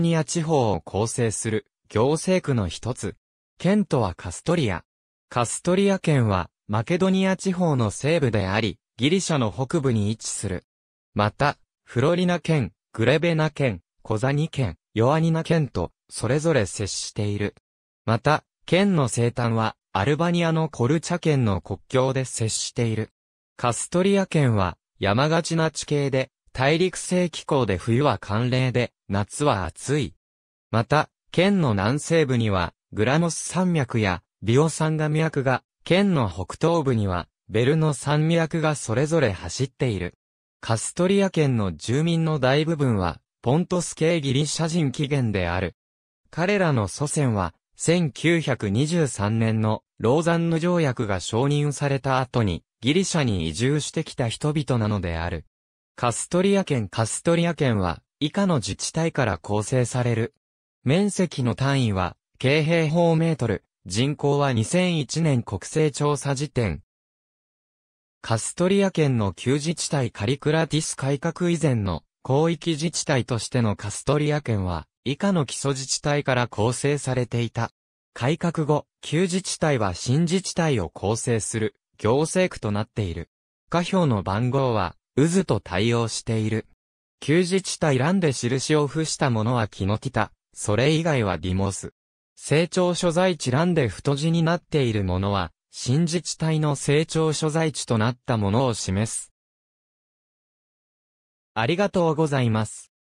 ニア地方を構成する行政区の一つ。県とはカストリア。カストリア県はマケドニア地方の西部であり、ギリシャの北部に位置する。また、フロリナ県、グレベナ県、コザニ県、ヨアニナ県と、それぞれ接している。また、県の生誕は、アルバニアのコルチャ県の国境で接している。カストリア県は、山がちな地形で、大陸性気候で冬は寒冷で、夏は暑い。また、県の南西部には、グラノス山脈や、ビオ山が脈が、県の北東部には、ベルノ山脈がそれぞれ走っている。カストリア県の住民の大部分は、ポントス系ギリシャ人起源である。彼らの祖先は、1923年のローザンヌ条約が承認された後に、ギリシャに移住してきた人々なのである。カストリア県カストリア県は、以下の自治体から構成される。面積の単位は、京平方メートル、人口は2001年国勢調査時点。カストリア県の旧自治体カリクラティス改革以前の広域自治体としてのカストリア県は、以下の基礎自治体から構成されていた。改革後、旧自治体は新自治体を構成する、行政区となっている。下表の番号は、渦と対応している。旧自治体欄で印を付したものはキノキタ、それ以外はディモス。成長所在地欄で太字になっているものは、新自治体の成長所在地となったものを示す。ありがとうございます。